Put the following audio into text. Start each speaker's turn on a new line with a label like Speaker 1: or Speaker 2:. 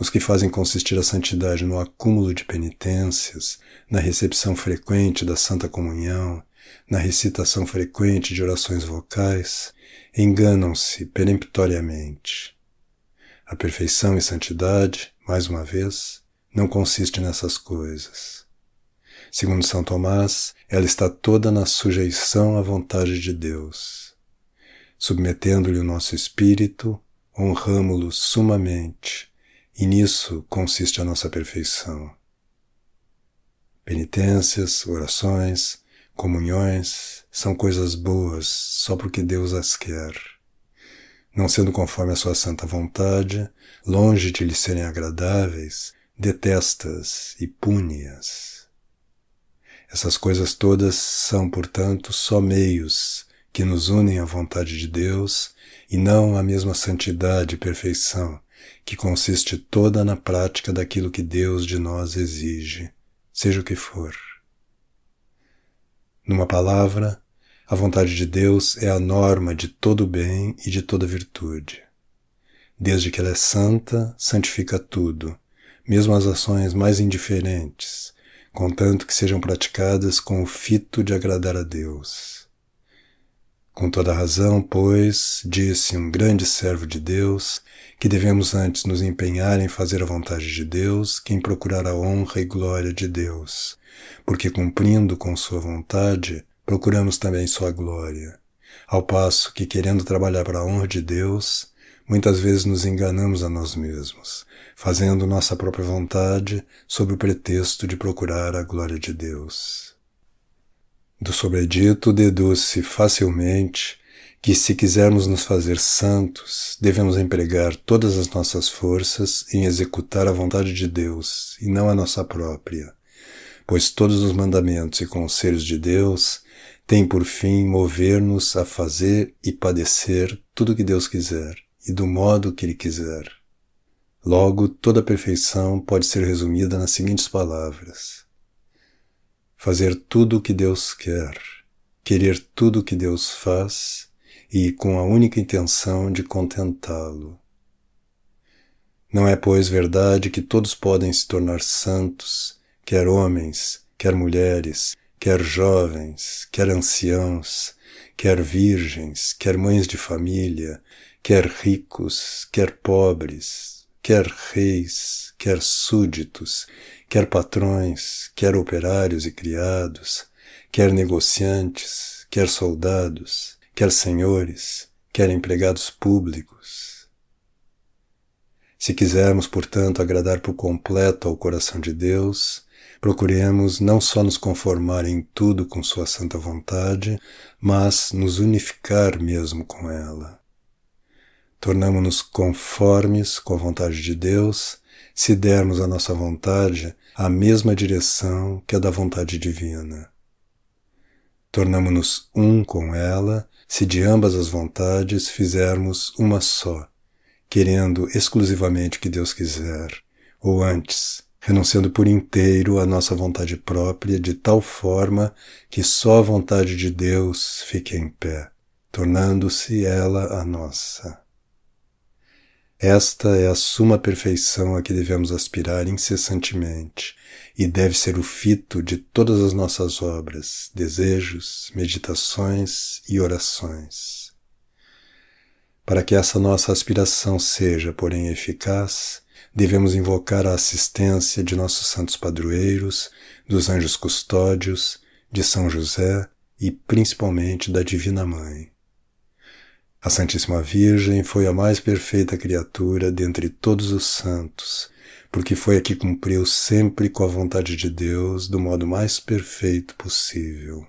Speaker 1: os que fazem consistir a santidade no acúmulo de penitências, na recepção frequente da Santa Comunhão, na recitação frequente de orações vocais, enganam-se peremptoriamente. A perfeição e santidade, mais uma vez, não consiste nessas coisas. Segundo São Tomás, ela está toda na sujeição à vontade de Deus. Submetendo-lhe o nosso espírito, honramo-lo sumamente, e nisso consiste a nossa perfeição. Penitências, orações, comunhões são coisas boas só porque Deus as quer. Não sendo conforme a sua santa vontade, longe de lhe serem agradáveis, detestas e pune-as. Essas coisas todas são, portanto, só meios que nos unem à vontade de Deus e não à mesma santidade e perfeição que consiste toda na prática daquilo que Deus de nós exige, seja o que for. Numa palavra, a vontade de Deus é a norma de todo bem e de toda virtude. Desde que ela é santa, santifica tudo, mesmo as ações mais indiferentes, contanto que sejam praticadas com o fito de agradar a Deus. Com toda razão, pois, disse um grande servo de Deus, que devemos antes nos empenhar em fazer a vontade de Deus que em procurar a honra e glória de Deus, porque cumprindo com sua vontade, procuramos também sua glória. Ao passo que, querendo trabalhar para a honra de Deus, muitas vezes nos enganamos a nós mesmos, fazendo nossa própria vontade sob o pretexto de procurar a glória de Deus. Do sobredito deduz-se facilmente que se quisermos nos fazer santos, devemos empregar todas as nossas forças em executar a vontade de Deus e não a nossa própria, pois todos os mandamentos e conselhos de Deus têm por fim mover-nos a fazer e padecer tudo o que Deus quiser e do modo que Ele quiser. Logo, toda perfeição pode ser resumida nas seguintes palavras: fazer tudo o que Deus quer, querer tudo o que Deus faz e com a única intenção de contentá-lo. Não é, pois, verdade que todos podem se tornar santos, quer homens, quer mulheres, quer jovens, quer anciãos, quer virgens, quer mães de família, quer ricos, quer pobres, quer reis, quer súditos, quer patrões, quer operários e criados, quer negociantes, quer soldados, quer senhores, quer empregados públicos. Se quisermos, portanto, agradar por completo ao coração de Deus, procuremos não só nos conformar em tudo com Sua santa vontade, mas nos unificar mesmo com ela tornamo-nos conformes com a vontade de Deus se dermos à nossa vontade a mesma direção que a da vontade divina. Tornamo-nos um com ela se de ambas as vontades fizermos uma só, querendo exclusivamente o que Deus quiser, ou antes, renunciando por inteiro à nossa vontade própria de tal forma que só a vontade de Deus fique em pé, tornando-se ela a nossa. Esta é a suma perfeição a que devemos aspirar incessantemente e deve ser o fito de todas as nossas obras, desejos, meditações e orações. Para que essa nossa aspiração seja, porém, eficaz, devemos invocar a assistência de nossos santos padroeiros, dos anjos custódios, de São José e principalmente da Divina Mãe. A Santíssima Virgem foi a mais perfeita criatura dentre todos os santos, porque foi a que cumpriu sempre com a vontade de Deus do modo mais perfeito possível.